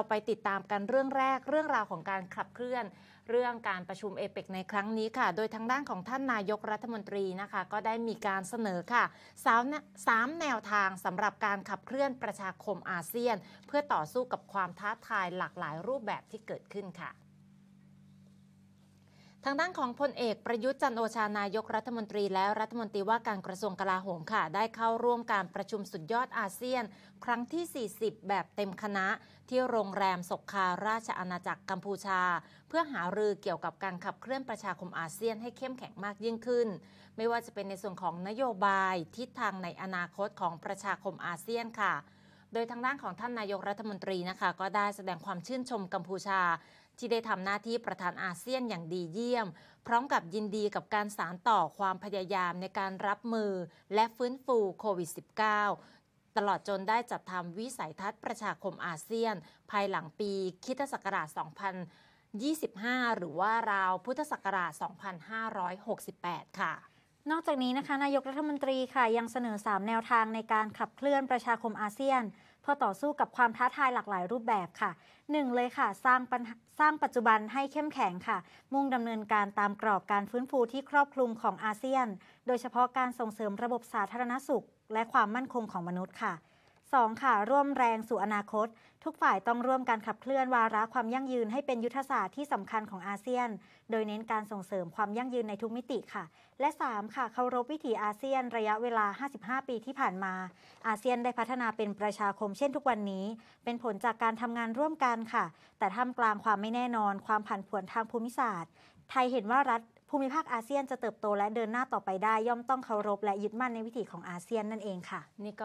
เราไปติดตามกันเรื่องแรก เรื่องราวของการขับเคลื่อน เรื่องการประชุมเอเปกในครั้งนี้ค่ะ โดยทางด้านของท่านนายกรัฐมนตรีนะคะ ก็ได้มีการเสนอค่ะสามสามแนวทางสำหรับการขับเคลื่อนประชาคมอาเซียน เพื่อต่อสู้กับความท้าทายหลากหลายรูปแบบที่เกิดขึ้นค่ะทางด้านของพลเอก ประยุทธ์จันโอชา นายกรัฐมนตรีและรัฐมนตรีว่าการกระทรวงกลาโหมค่ะ ได้เข้าร่วมการประชุมสุดยอดอาเซียน ครั้งที่ 40 แบบเต็มคณะที่โรงแรมศกคาราชอาณาจักรกัมพูชา เพื่อหารือเกี่ยวกับการขับเคลื่อนประชาคมอาเซียนให้เข้มแข็งมากยิ่งขึ้น ไม่ว่าจะเป็นในส่วนของนโยบายทิศทางในอนาคตของประชาคมอาเซียนค่ะ โดยทางด้านของท่านนายกรัฐมนตรีนะคะก็ได้แสดงความชื่นชมกัมพูชาที่ได้ทำหน้าที่ประธานอาเซียนอย่างดีเยี่ยม พร้อมกับยินดีกับการสารต่อความพยายามในการรับมือและฟื้นฟูโควิด -19 ตลอดจนได้จัดทำวิสัยทัศน์ประชาคมอาเซียน ภายหลังปีคิทศักราช2025 หรือว่าราวพุทธศักราช 2568 ค่ะ นอกจากนี้นะคะ นายกรัฐมนตรีค่ะยังเสนอ3แนวทางในการขับเคลื่อนประชาคมอาเซียนเพื่อต่อสู้กับความท้าทายหลากหลายรูปแบบค่ะ 1 เลยค่ะสร้างสร้างปัจจุบันให้เข้มแข็งค่ะ มุ่งดำเนินการตามกรอบการฟื้นฟูที่ครอบคลุมของอาเซียน โดยเฉพาะการส่งเสริมระบบสาธารณสุข และความมั่นคงของมนุษย์ค่ะ 2. ค่ะ ร่วมแรงสู่อนาคต ทุกฝ่ายต้องร่วมกันขับเคลื่อนวาระความยั่งยืนให้เป็นยุทธศาสตร์ที่สำคัญของอาเซียน โดยเน้นการส่งเสริมความยั่งยืนในทุกมิติค่ะ และ 3. ค่ะเคารพวิถีอาเซียนระยะเวลา 55 ปีที่ผ่านมา อาเซียนได้พัฒนาเป็นประชาคมเช่นทุกวันนี้ เป็นผลจากการทำงานร่วมกันค่ะ แต่ท่ามกลางความไม่แน่นอนความผันผวนทางภูมิศาสตร์ ไทยเห็นว่ารัฐภูมิภาคอาเซียนจะเติบโตและเดินหน้าต่อไปได้ย่อมต้องเคารพและยึดมั่นในวิถีของอาเซียนนั่นเองค่ะ